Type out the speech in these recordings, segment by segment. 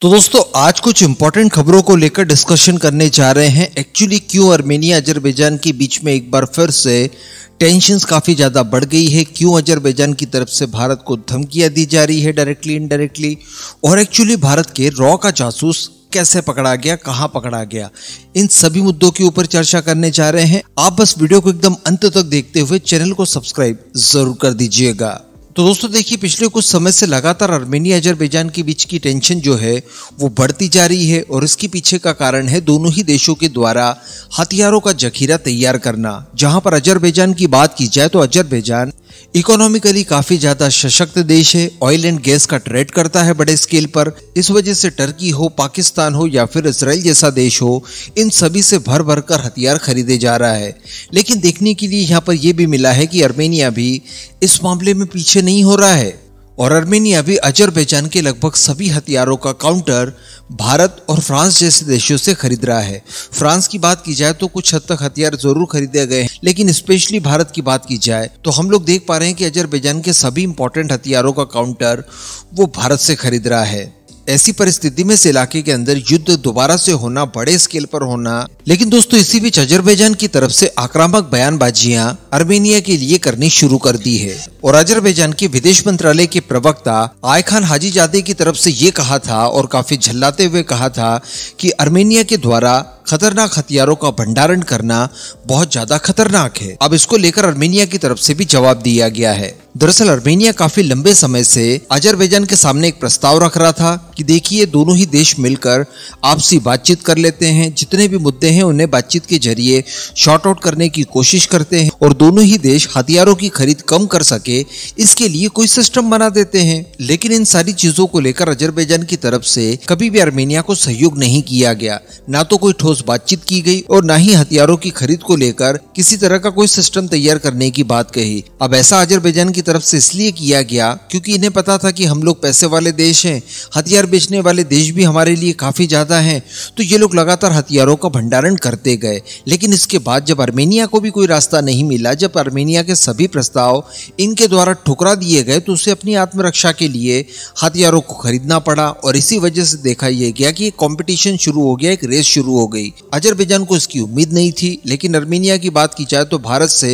तो दोस्तों आज कुछ इंपॉर्टेंट खबरों को लेकर डिस्कशन करने जा रहे हैं एक्चुअली क्यों अर्मेनिया अजरबैजान के बीच में एक बार फिर से टेंशन काफ़ी ज़्यादा बढ़ गई है क्यों अजरबैजान की तरफ से भारत को धमकियाँ दी जा रही है डायरेक्टली इनडायरेक्टली और एक्चुअली भारत के रॉ का जासूस कैसे पकड़ा गया कहाँ पकड़ा गया इन सभी मुद्दों के ऊपर चर्चा करने जा रहे हैं आप बस वीडियो को एकदम अंत तक देखते हुए चैनल को सब्सक्राइब जरूर कर दीजिएगा तो दोस्तों देखिए पिछले कुछ समय से लगातार आर्मेनिया अजरबैजान के बीच की टेंशन जो है वो बढ़ती जा रही है और इसके पीछे का कारण है दोनों ही देशों के द्वारा हथियारों का जखीरा तैयार करना जहां पर अजरबैजान की बात की जाए तो अजरबैजान इकोनॉमिकली काफी ज्यादा सशक्त देश है ऑयल एंड गैस का ट्रेड करता है बड़े स्केल पर इस वजह से टर्की हो पाकिस्तान हो या फिर इसराइल जैसा देश हो इन सभी से भर भर कर हथियार खरीदे जा रहा है लेकिन देखने के लिए यहाँ पर यह भी मिला है कि आर्मेनिया भी इस मामले में पीछे नहीं हो रहा है और अर्मेनिया भी अजरबैजान के लगभग सभी हथियारों का काउंटर भारत और फ्रांस जैसे देशों से खरीद रहा है फ्रांस की बात की जाए तो कुछ हद तक हथियार जरूर खरीदे गए हैं लेकिन स्पेशली भारत की बात की जाए तो हम लोग देख पा रहे हैं कि अजरबैजान के सभी इंपॉर्टेंट हथियारों का काउंटर वो भारत से खरीद रहा है ऐसी परिस्थिति में इस इलाके के अंदर युद्ध दोबारा से होना बड़े स्केल पर होना लेकिन दोस्तों इसी बीच अजरबैजान की तरफ से आक्रामक बयानबाजियां आर्मेनिया के लिए करनी शुरू कर दी है और अजरबैजान के विदेश मंत्रालय के प्रवक्ता आय खान हाजी जादे की तरफ से ये कहा था और काफी झल्लाते हुए कहा था कि आर्मेनिया के द्वारा खतरनाक हथियारों का भंडारण करना बहुत ज्यादा खतरनाक है अब इसको लेकर आर्मेनिया की तरफ से भी जवाब दिया गया है दरअसल आर्मेनिया काफी लंबे समय से अजरबैजान के सामने एक प्रस्ताव रख रहा था कि देखिए दोनों ही देश मिलकर आपसी बातचीत कर लेते हैं जितने भी मुद्दे हैं उन्हें बातचीत के जरिए शॉर्ट आउट करने की कोशिश करते हैं और दोनों ही देश हथियारों की खरीद कम कर सके इसके लिए कोई सिस्टम बना देते हैं लेकिन इन सारी चीजों को लेकर अजरबैजान की तरफ से कभी भी आर्मेनिया को सहयोग नहीं किया गया ना तो कोई ठोस बातचीत की गई और ना ही हथियारों की खरीद को लेकर किसी तरह का कोई सिस्टम तैयार करने की बात कही अब ऐसा अजरबैजान की तरफ से इसलिए किया गया क्योंकि इन्हें पता था कि हम लोग पैसे वाले देश हैं हथियार बेचने वाले देश भी हमारे लिए काफी ज्यादा हैं तो ये लोग लगातार हथियारों का भंडारण करते गए लेकिन इसके बाद जब आर्मी आर्मेनिया को भी कोई रास्ता नहीं मिला जब आर्मेनिया के सभी प्रस्ताव इनके द्वारा ठुकरा दिए गए तो उसे अपनी आत्मरक्षा के लिए हथियारों को खरीदना पड़ा और इसी वजह से देखा यह गया कि कंपटीशन शुरू हो गया एक रेस शुरू हो गई अजरबैजान को इसकी उम्मीद नहीं थी लेकिन आर्मेनिया की बात की जाए तो भारत से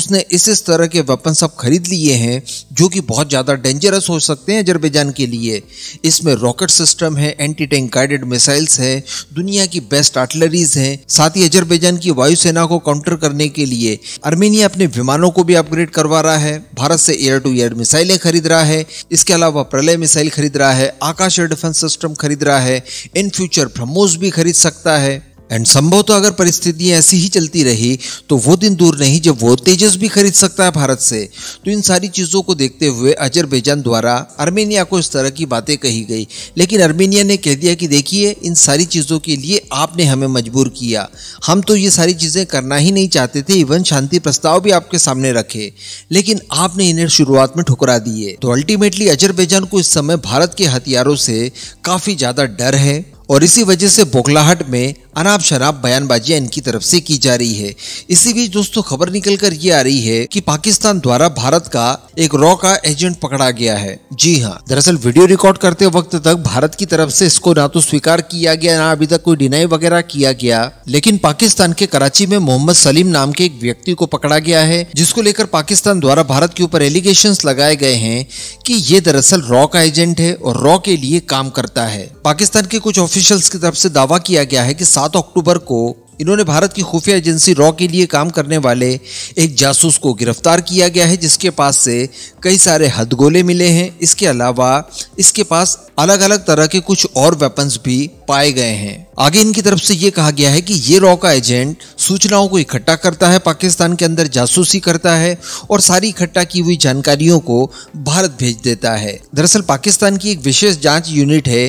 उसने इस इस तरह के वेपन सब खरीद लिए हैं जो कि बहुत ज़्यादा डेंजरस हो सकते हैं अजरबैजान के लिए इसमें रॉकेट सिस्टम है एंटी टैंक गाइडेड मिसाइल्स है दुनिया की बेस्ट आर्टिलरीज हैं साथ ही अजरबैजान की वायुसेना को काउंटर करने के लिए आर्मेनिया अपने विमानों को भी अपग्रेड करवा रहा है भारत से एयर टू एयर मिसाइलें खरीद रहा है इसके अलावा प्रलय मिसाइल खरीद रहा है आकाश एयर डिफेंस सिस्टम खरीद रहा है इन फ्यूचर ब्रह्मोस भी खरीद सकता है एंड संभव तो अगर परिस्थितियां ऐसी ही चलती रही तो वो दिन दूर नहीं जब वो तेजस भी खरीद सकता है भारत से तो इन सारी चीज़ों को देखते हुए अजरबैजान द्वारा अर्मेनिया को इस तरह की बातें कही गई लेकिन अर्मेनिया ने कह दिया कि देखिए इन सारी चीज़ों के लिए आपने हमें मजबूर किया हम तो ये सारी चीज़ें करना ही नहीं चाहते थे इवन शांति प्रस्ताव भी आपके सामने रखे लेकिन आपने इन्हें शुरुआत में ठुकरा दिए तो अल्टीमेटली अजरबैजान को इस समय भारत के हथियारों से काफ़ी ज़्यादा डर है और इसी वजह से बोखलाहट में अनाप शराब बयानबाजिया इनकी तरफ से की जा रही है इसी बीच दोस्तों खबर निकल कर ये आ रही है कि पाकिस्तान द्वारा भारत का एक रॉ का एजेंट पकड़ा गया है जी हाँ दरअसल वीडियो रिकॉर्ड करते वक्त तक भारत की तरफ से इसको ना तो स्वीकार किया गया ना अभी तक कोई डिनाई वगैरह किया गया लेकिन पाकिस्तान के कराची में मोहम्मद सलीम नाम के एक व्यक्ति को पकड़ा गया है जिसको लेकर पाकिस्तान द्वारा भारत के ऊपर एलिगेशन लगाए गए हैं की ये दरअसल रॉ का एजेंट है और रॉ के लिए काम करता है पाकिस्तान के कुछ ऑफिशियल्स की तरफ से दावा किया गया है की सात अक्टूबर को इन्होंने भारत की खुफिया एजेंसी रॉ के लिए काम करने वाले एक जासूस को गिरफ्तार किया गया है जिसके पास से कई सारे हदगोले मिले हैं इसके अलावा इसके पास अलग अलग तरह के कुछ और वेपन्स भी पाए गए हैं आगे इनकी तरफ से ये कहा गया है कि ये रॉ का एजेंट सूचनाओं को इकट्ठा करता है पाकिस्तान के अंदर जासूसी करता है और सारी इकट्ठा की हुई जानकारियों को भारत भेज देता है दरअसल पाकिस्तान की एक विशेष जांच यूनिट है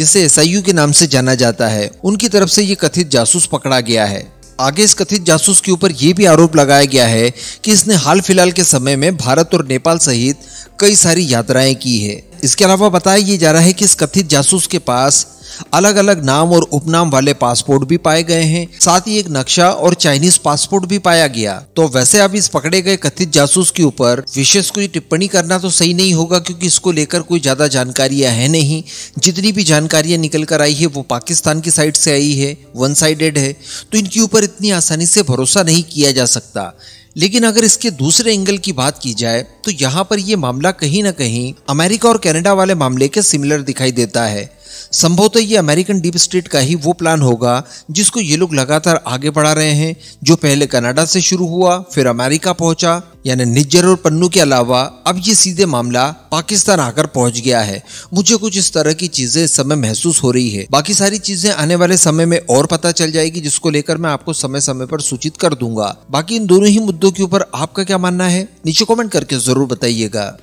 जिसे एस के नाम से जाना जाता है उनकी तरफ से ये कथित जासूस पकड़ा गया है आगे इस कथित जासूस के ऊपर यह भी आरोप लगाया गया है कि इसने हाल फिलहाल के समय में भारत और नेपाल सहित कई सारी यात्राएं की है इसके अलावा बताया ये जा रहा है कि इस कथित जासूस के पास अलग अलग नाम और उपनाम वाले पासपोर्ट भी पाए गए हैं साथ ही एक नक्शा और चाइनीज पासपोर्ट भी पाया गया तो वैसे अब इस पकड़े गए कथित जासूस के ऊपर विशेष कोई टिप्पणी करना तो सही नहीं होगा क्योंकि इसको लेकर कोई ज्यादा जानकारियां है नहीं जितनी भी जानकारियां निकल कर आई है वो पाकिस्तान की साइड से आई है वन साइडेड है तो इनके ऊपर इतनी आसानी से भरोसा नहीं किया जा सकता लेकिन अगर इसके दूसरे एंगल की बात की जाए तो यहाँ पर यह मामला कहीं ना कहीं अमेरिका और कनाडा वाले मामले के सिमिलर दिखाई देता है संभवतः ये अमेरिकन डीप स्टेट का ही वो प्लान होगा जिसको ये लोग लगातार आगे बढ़ा रहे हैं जो पहले कनाडा से शुरू हुआ फिर अमेरिका पहुंचा यानी निज्जर और पन्नू के अलावा अब ये सीधे मामला पाकिस्तान आकर पहुंच गया है मुझे कुछ इस तरह की चीजें इस समय महसूस हो रही है बाकी सारी चीजें आने वाले समय में और पता चल जाएगी जिसको लेकर मैं आपको समय समय पर सूचित कर दूंगा बाकी इन दोनों ही मुद्दों के ऊपर आपका क्या मानना है नीचे कॉमेंट करके जरूर बताइएगा